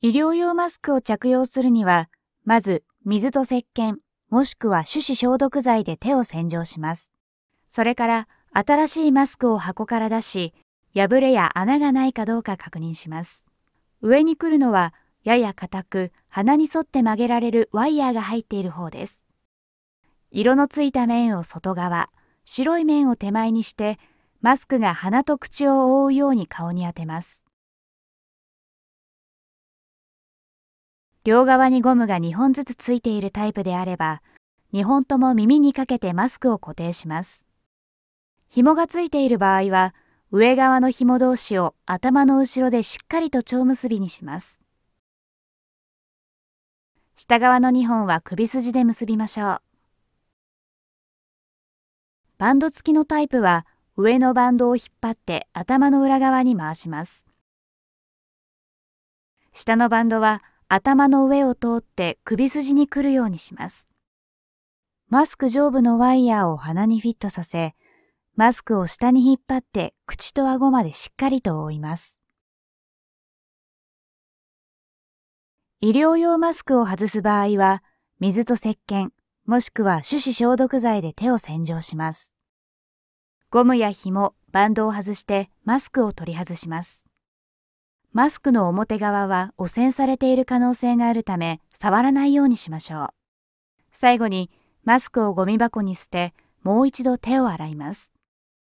医療用マスクを着用するには、まず水と石鹸、もしくは手指消毒剤で手を洗浄します。それから、新しいマスクを箱から出し、破れや穴がないかどうか確認します。上に来るのは、やや硬く、鼻に沿って曲げられるワイヤーが入っている方です。色のついた面を外側、白い面を手前にして、マスクが鼻と口を覆うように顔に当てます。両側にゴムが2本ずつついているタイプであれば、2本とも耳にかけてマスクを固定します。紐がついている場合は、上側の紐同士を頭の後ろでしっかりと蝶結びにします。下側の2本は首筋で結びましょう。バンド付きのタイプは上のバンドを引っ張って頭の裏側に回します。下のバンドは頭の上を通って首筋に来るようにします。マスク上部のワイヤーを鼻にフィットさせ、マスクを下に引っ張って口と顎までしっかりと覆います。医療用マスクを外す場合は、水と石鹸、もしくは手指消毒剤で手を洗浄します。ゴムや紐、バンドを外してマスクを取り外します。マスクの表側は汚染されている可能性があるため触らないようにしましょう。最後にマスクをゴミ箱に捨てもう一度手を洗います。